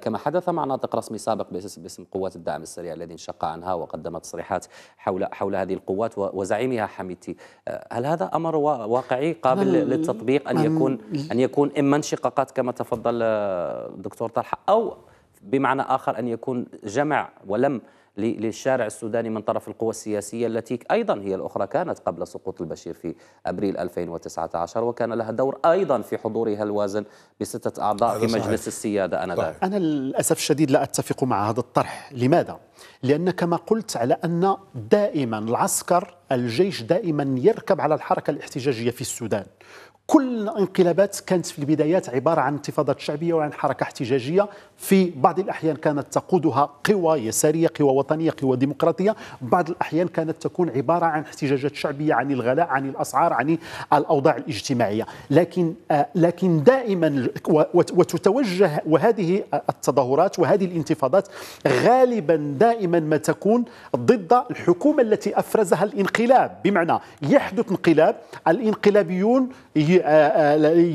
كما حدث مع ناطق رسمي سابق باسم قوات الدعم السريع الذي انشق عنها وقدم تصريحات حول حول هذه القوات وزعيمها حميدتي آه، هل هذا امر واقعي قابل للتطبيق ان يكون ان يكون اما انشقاقات كما تفضل الدكتور آه، طلحه او بمعنى آخر أن يكون جمع ولم للشارع السوداني من طرف القوى السياسية التي أيضا هي الأخرى كانت قبل سقوط البشير في أبريل 2019 وكان لها دور أيضا في حضورها الوازن بستة أعضاء في مجلس صحيح. السيادة أنا أنا للأسف الشديد لا أتفق مع هذا الطرح لماذا؟ لأن كما قلت على أن دائما العسكر الجيش دائما يركب على الحركة الاحتجاجية في السودان كل الانقلابات كانت في البدايات عبارة عن انتفاضات شعبية وعن حركة احتجاجية في بعض الأحيان كانت تقودها قوى يسارية قوى وطنية قوى ديمقراطية بعض الأحيان كانت تكون عبارة عن احتجاجات شعبية عن الغلاء عن الأسعار عن الأوضاع الاجتماعية لكن آه، لكن دائما وتتوجه وهذه التظاهرات وهذه الانتفاضات غالبا دائما ما تكون ضد الحكومة التي أفرزها الانقلاب بمعنى يحدث انقلاب الانقلابيون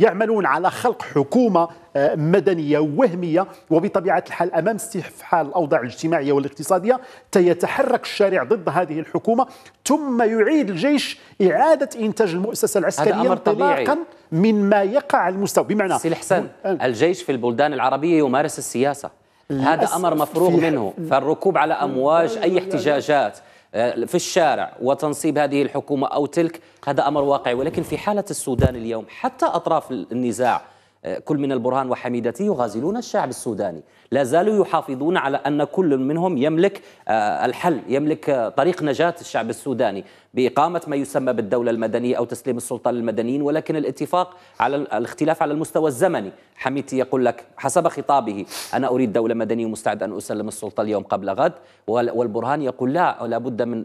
يعملون على خلق حكومه آه، مدنيه وهميه وبطبيعه الحال امام استحفال الاوضاع الاجتماعيه والاقتصاديه تيتحرك الشارع ضد هذه الحكومه ثم يعيد الجيش اعاده انتاج المؤسسه العسكريه انطلاقا من ما يقع على المستوى بمعنى سي الحسن آه. الجيش في البلدان العربيه يمارس السياسه هذا امر مفروغ منه فالركوب على امواج اي احتجاجات آه، في الشارع وتنصيب هذه الحكومة أو تلك هذا أمر واقعي ولكن في حالة السودان اليوم حتى أطراف النزاع كل من البرهان وحميدتي يغازلون الشعب السوداني لا زالوا يحافظون على أن كل منهم يملك آه، الحل يملك آه، طريق نجاة الشعب السوداني بإقامة ما يسمى بالدولة المدنية أو تسليم السلطة للمدنيين ولكن الاتفاق على الاختلاف على المستوى الزمني حميدتي يقول لك حسب خطابه أنا أريد دولة مدنية ومستعد أن أسلم السلطة اليوم قبل غد والبرهان يقول لا لابد من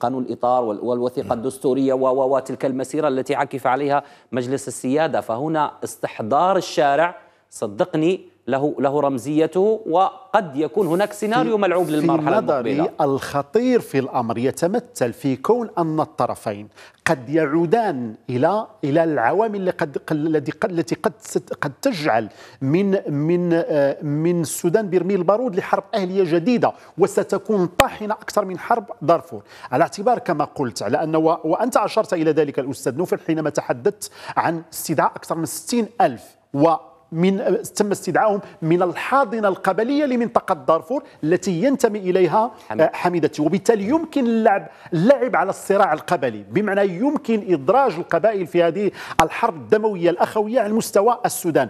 قانون الإطار والوثيقة الدستورية وتلك المسيرة التي عكف عليها مجلس السيادة فهنا استحضار الشارع صدقني له له رمزيته وقد يكون هناك سيناريو ملعوب للمرحله المقبله الخطير في الامر يتمثل في كون ان الطرفين قد يعودان الى الى العوامل اللي قد التي قد التي قد قد تجعل من من آه، من السودان برميل البارود لحرب اهليه جديده وستكون طاحنه اكثر من حرب دارفور على اعتبار كما قلت على ان وانت اشرت الى ذلك الاستاذ نوفل حينما تحدثت عن استدعاء اكثر من 60 الف و من تم استدعائهم من الحاضنه القبليه لمنطقه دارفور التي ينتمي اليها آه، حميدتي وبالتالي يمكن اللعب اللعب على الصراع القبلي بمعنى يمكن ادراج القبائل في هذه الحرب الدمويه الاخويه على مستوى السودان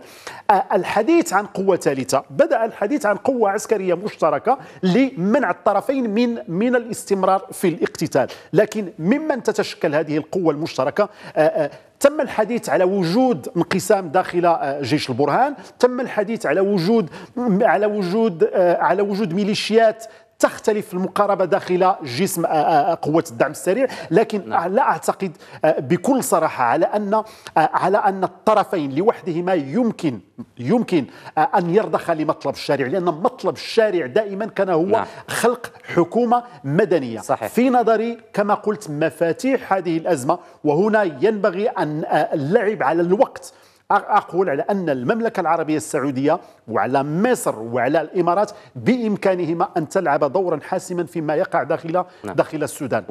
آه، الحديث عن قوه ثالثه بدا الحديث عن قوه عسكريه مشتركه لمنع الطرفين من من الاستمرار في الاقتتال لكن ممن تتشكل هذه القوه المشتركه آه، تم الحديث على وجود انقسام داخل آه، جيش البرهان تم الحديث على وجود على وجود آه، على وجود ميليشيات تختلف المقاربة داخل جسم آه، آه، آه، قوة الدعم السريع لكن نعم. لا أعتقد بكل صراحة على أن على أن الطرفين لوحدهما يمكن يمكن أن يرضخ لمطلب الشارع لأن مطلب الشارع دائما كان هو نعم. خلق حكومة مدنية صحيح. في نظري كما قلت مفاتيح هذه الأزمة وهنا ينبغي أن اللعب على الوقت أقول على أن المملكة العربية السعودية وعلى مصر وعلى الإمارات بإمكانهما أن تلعب دورا حاسما فيما يقع داخل نعم. داخل السودان